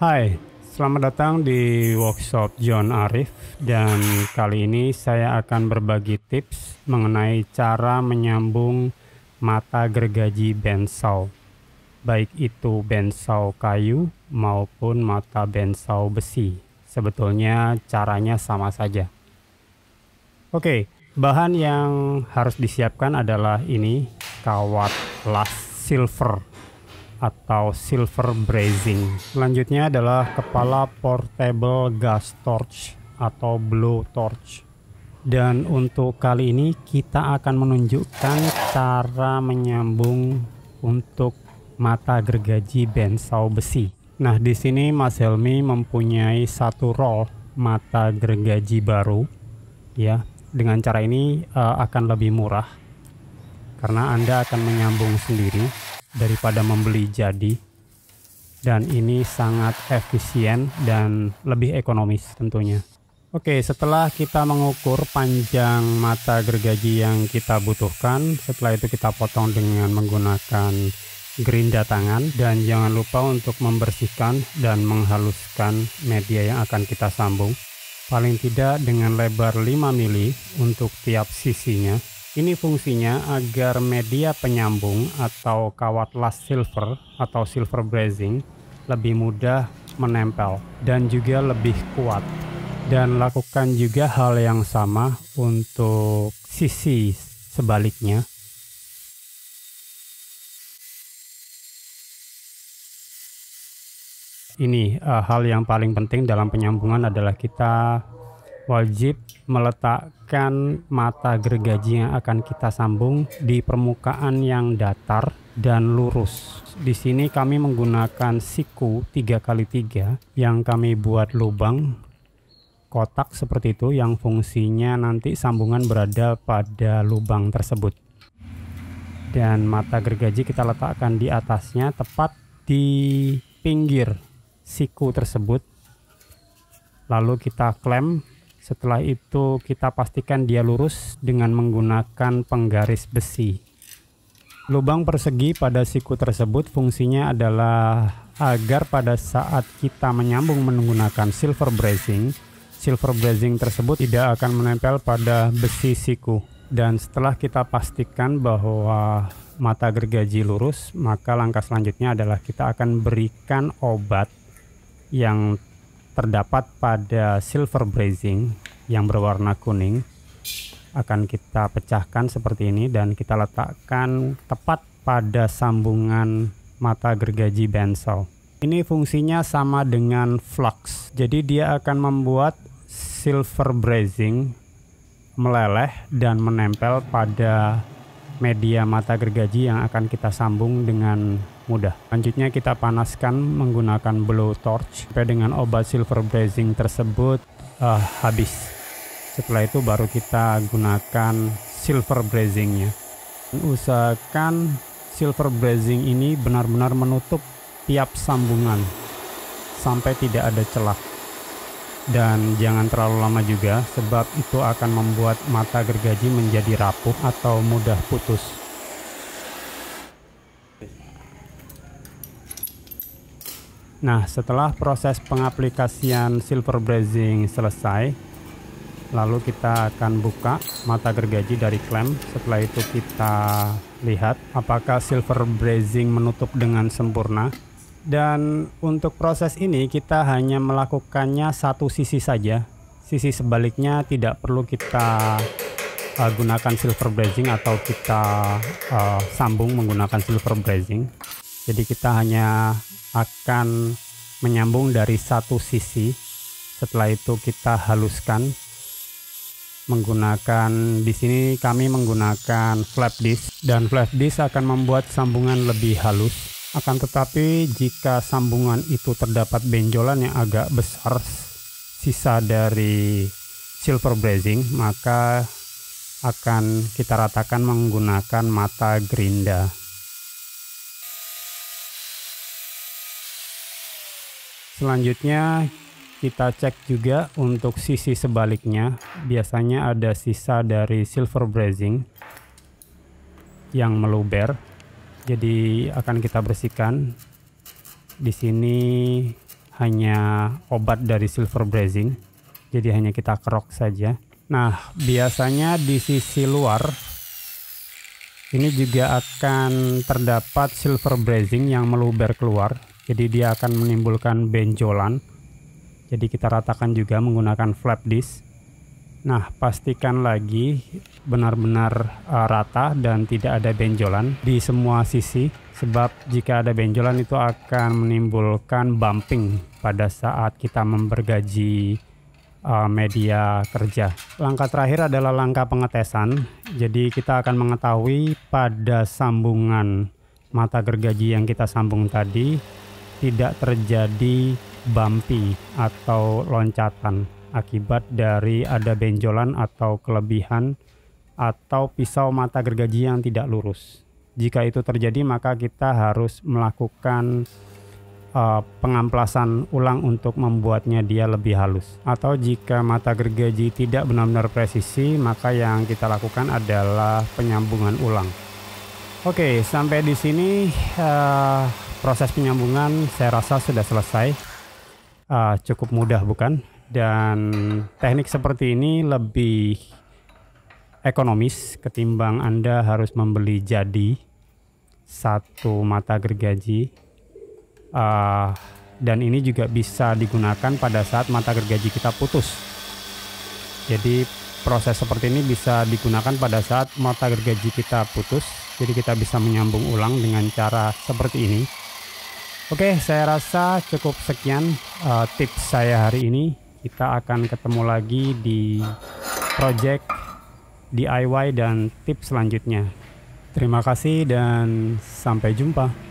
Hai, selamat datang di workshop John Arif dan kali ini saya akan berbagi tips mengenai cara menyambung mata gergaji bensau. Baik itu bensau kayu maupun mata bensau besi. Sebetulnya caranya sama saja. Oke, bahan yang harus disiapkan adalah ini kawat las silver atau silver brazing. Selanjutnya adalah kepala portable gas torch atau blow torch. Dan untuk kali ini kita akan menunjukkan cara menyambung untuk mata gergaji bensau besi. Nah, di sini Mas Helmi mempunyai satu roll mata gergaji baru ya. Dengan cara ini uh, akan lebih murah karena Anda akan menyambung sendiri daripada membeli jadi dan ini sangat efisien dan lebih ekonomis tentunya. Oke, setelah kita mengukur panjang mata gergaji yang kita butuhkan, setelah itu kita potong dengan menggunakan gerinda tangan dan jangan lupa untuk membersihkan dan menghaluskan media yang akan kita sambung paling tidak dengan lebar 5 mili untuk tiap sisinya ini fungsinya agar media penyambung atau kawat las silver atau silver brazing lebih mudah menempel dan juga lebih kuat. Dan lakukan juga hal yang sama untuk sisi sebaliknya. Ini uh, hal yang paling penting dalam penyambungan adalah kita wajib meletakkan mata gergaji yang akan kita sambung di permukaan yang datar dan lurus. Di sini kami menggunakan siku 3x3 yang kami buat lubang kotak seperti itu yang fungsinya nanti sambungan berada pada lubang tersebut. Dan mata gergaji kita letakkan di atasnya tepat di pinggir siku tersebut. Lalu kita klem setelah itu kita pastikan dia lurus dengan menggunakan penggaris besi. Lubang persegi pada siku tersebut fungsinya adalah agar pada saat kita menyambung menggunakan silver brazing silver brazing tersebut tidak akan menempel pada besi siku. Dan setelah kita pastikan bahwa mata gergaji lurus, maka langkah selanjutnya adalah kita akan berikan obat yang terdapat pada silver brazing yang berwarna kuning akan kita pecahkan seperti ini dan kita letakkan tepat pada sambungan mata gergaji bensel ini fungsinya sama dengan flux jadi dia akan membuat silver brazing meleleh dan menempel pada media mata gergaji yang akan kita sambung dengan mudah. Selanjutnya kita panaskan menggunakan blowtorch sampai dengan obat silver brazing tersebut uh, habis. Setelah itu baru kita gunakan silver brazingnya. Usahakan silver brazing ini benar-benar menutup tiap sambungan sampai tidak ada celah dan jangan terlalu lama juga sebab itu akan membuat mata gergaji menjadi rapuh atau mudah putus. Nah, setelah proses pengaplikasian silver brazing selesai, lalu kita akan buka mata gergaji dari klem. Setelah itu kita lihat apakah silver brazing menutup dengan sempurna. Dan untuk proses ini kita hanya melakukannya satu sisi saja. Sisi sebaliknya tidak perlu kita uh, gunakan silver brazing atau kita uh, sambung menggunakan silver brazing. Jadi kita hanya akan menyambung dari satu sisi. Setelah itu kita haluskan menggunakan di sini kami menggunakan flap disk dan flap disk akan membuat sambungan lebih halus. Akan tetapi, jika sambungan itu terdapat benjolan yang agak besar sisa dari silver brazing, maka akan kita ratakan menggunakan mata gerinda. Selanjutnya, kita cek juga untuk sisi sebaliknya. Biasanya ada sisa dari silver brazing yang meluber jadi akan kita bersihkan. Di sini hanya obat dari silver brazing. Jadi hanya kita kerok saja. Nah, biasanya di sisi luar ini juga akan terdapat silver brazing yang meluber keluar. Jadi dia akan menimbulkan benjolan. Jadi kita ratakan juga menggunakan flap disc. Nah, pastikan lagi benar-benar uh, rata dan tidak ada benjolan di semua sisi sebab jika ada benjolan itu akan menimbulkan bumping pada saat kita membergaji uh, eh, media kerja. Langkah terakhir adalah langkah pengetesan. Jadi kita akan mengetahui pada sambungan mata gergaji yang kita sambung tadi tidak terjadi bumpy atau loncatan akibat dari ada benjolan atau kelebihan atau pisau mata gergaji yang tidak lurus. Jika itu terjadi, maka kita harus melakukan uh, pengamplasan ulang untuk membuatnya dia lebih halus. Atau jika mata gergaji tidak benar-benar presisi, maka yang kita lakukan adalah penyambungan ulang. Oke, sampai di sini uh, proses penyambungan saya rasa sudah selesai. Uh, cukup mudah bukan? dan teknik seperti ini lebih ekonomis ketimbang Anda harus membeli jadi satu mata gergaji uh, dan ini juga bisa digunakan pada saat mata gergaji kita putus jadi proses seperti ini bisa digunakan pada saat mata gergaji kita putus jadi kita bisa menyambung ulang dengan cara seperti ini Oke, saya rasa cukup sekian uh, tips saya hari ini. Kita akan ketemu lagi di project DIY dan tips selanjutnya. Terima kasih dan sampai jumpa.